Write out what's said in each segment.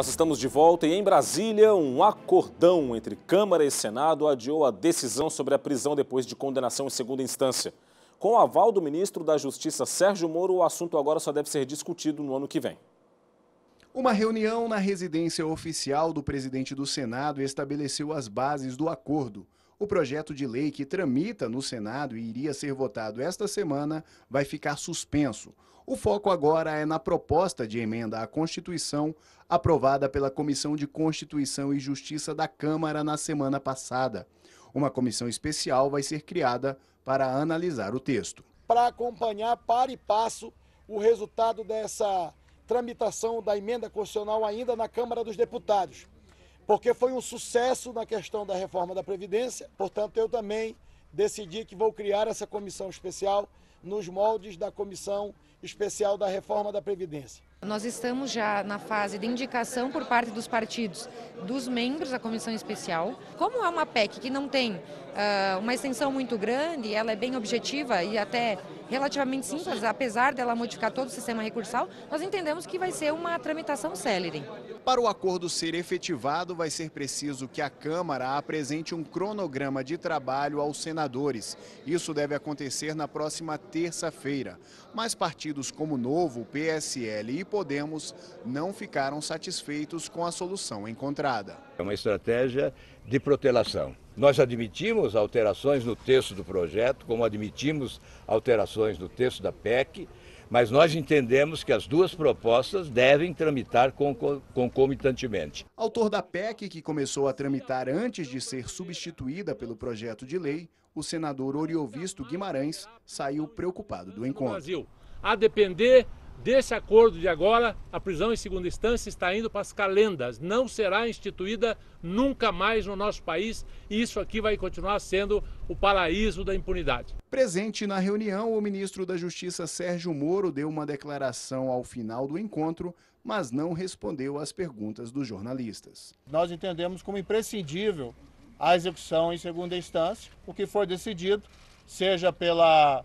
Nós estamos de volta e em Brasília, um acordão entre Câmara e Senado adiou a decisão sobre a prisão depois de condenação em segunda instância. Com o aval do ministro da Justiça Sérgio Moro, o assunto agora só deve ser discutido no ano que vem. Uma reunião na residência oficial do presidente do Senado estabeleceu as bases do acordo. O projeto de lei que tramita no Senado e iria ser votado esta semana vai ficar suspenso. O foco agora é na proposta de emenda à Constituição aprovada pela Comissão de Constituição e Justiça da Câmara na semana passada. Uma comissão especial vai ser criada para analisar o texto. Para acompanhar para e passo o resultado dessa tramitação da emenda constitucional ainda na Câmara dos Deputados porque foi um sucesso na questão da reforma da Previdência, portanto, eu também decidi que vou criar essa comissão especial nos moldes da comissão especial da reforma da Previdência. Nós estamos já na fase de indicação por parte dos partidos dos membros da comissão especial. Como é uma PEC que não tem uh, uma extensão muito grande, ela é bem objetiva e até relativamente simples, apesar dela modificar todo o sistema recursal, nós entendemos que vai ser uma tramitação célere. Para o acordo ser efetivado, vai ser preciso que a Câmara apresente um cronograma de trabalho aos senadores. Isso deve acontecer na próxima terça-feira. Mas partidos como o Novo, PSL e Podemos não ficaram satisfeitos com a solução encontrada. É uma estratégia de protelação. Nós admitimos alterações no texto do projeto, como admitimos alterações no texto da PEC, mas nós entendemos que as duas propostas devem tramitar concomitantemente. Autor da PEC, que começou a tramitar antes de ser substituída pelo projeto de lei, o senador Oriovisto Guimarães saiu preocupado do encontro. Brasil, a depender Desse acordo de agora, a prisão em segunda instância está indo para as calendas, não será instituída nunca mais no nosso país e isso aqui vai continuar sendo o paraíso da impunidade. Presente na reunião, o ministro da Justiça Sérgio Moro deu uma declaração ao final do encontro, mas não respondeu às perguntas dos jornalistas. Nós entendemos como imprescindível a execução em segunda instância, o que for decidido, seja pela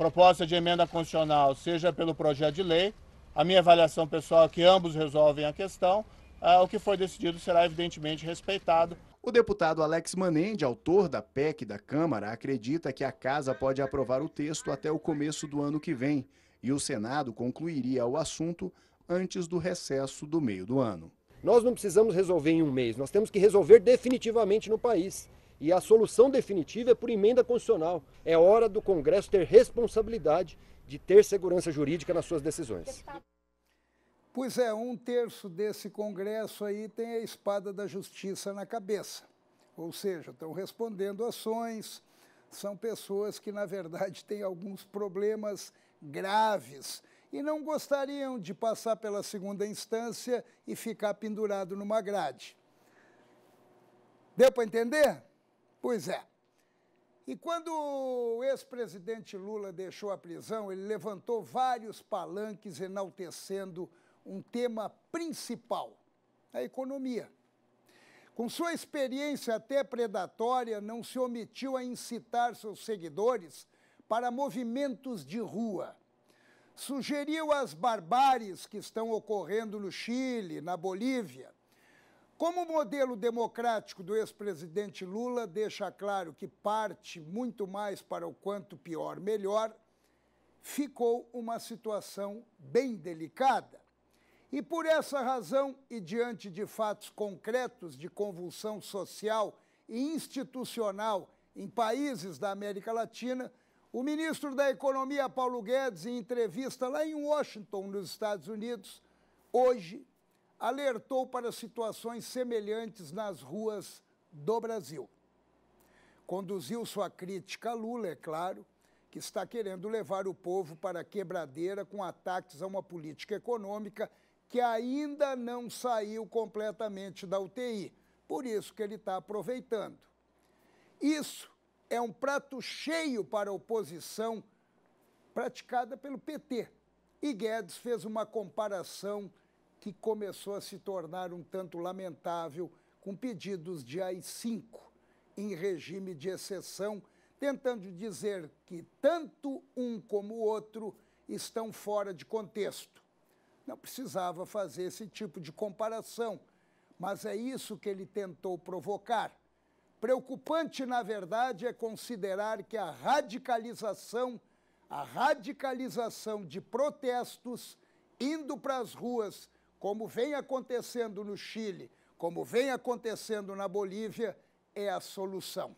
proposta de emenda constitucional, seja pelo projeto de lei, a minha avaliação pessoal é que ambos resolvem a questão. É, o que foi decidido será evidentemente respeitado. O deputado Alex Manende, autor da PEC da Câmara, acredita que a casa pode aprovar o texto até o começo do ano que vem e o Senado concluiria o assunto antes do recesso do meio do ano. Nós não precisamos resolver em um mês, nós temos que resolver definitivamente no país. E a solução definitiva é por emenda constitucional. É hora do Congresso ter responsabilidade de ter segurança jurídica nas suas decisões. Pois é, um terço desse Congresso aí tem a espada da justiça na cabeça. Ou seja, estão respondendo ações, são pessoas que, na verdade, têm alguns problemas graves e não gostariam de passar pela segunda instância e ficar pendurado numa grade. Deu para entender? Pois é. E quando o ex-presidente Lula deixou a prisão, ele levantou vários palanques enaltecendo um tema principal: a economia. Com sua experiência até predatória, não se omitiu a incitar seus seguidores para movimentos de rua. Sugeriu as barbáries que estão ocorrendo no Chile, na Bolívia, como o modelo democrático do ex-presidente Lula deixa claro que parte muito mais para o quanto pior, melhor, ficou uma situação bem delicada. E por essa razão, e diante de fatos concretos de convulsão social e institucional em países da América Latina, o ministro da Economia, Paulo Guedes, em entrevista lá em Washington, nos Estados Unidos, hoje alertou para situações semelhantes nas ruas do Brasil. Conduziu sua crítica a Lula, é claro, que está querendo levar o povo para a quebradeira com ataques a uma política econômica que ainda não saiu completamente da UTI. Por isso que ele está aproveitando. Isso é um prato cheio para a oposição praticada pelo PT. E Guedes fez uma comparação que começou a se tornar um tanto lamentável com pedidos de AI-5 em regime de exceção, tentando dizer que tanto um como o outro estão fora de contexto. Não precisava fazer esse tipo de comparação, mas é isso que ele tentou provocar. Preocupante, na verdade, é considerar que a radicalização, a radicalização de protestos indo para as ruas como vem acontecendo no Chile, como vem acontecendo na Bolívia, é a solução.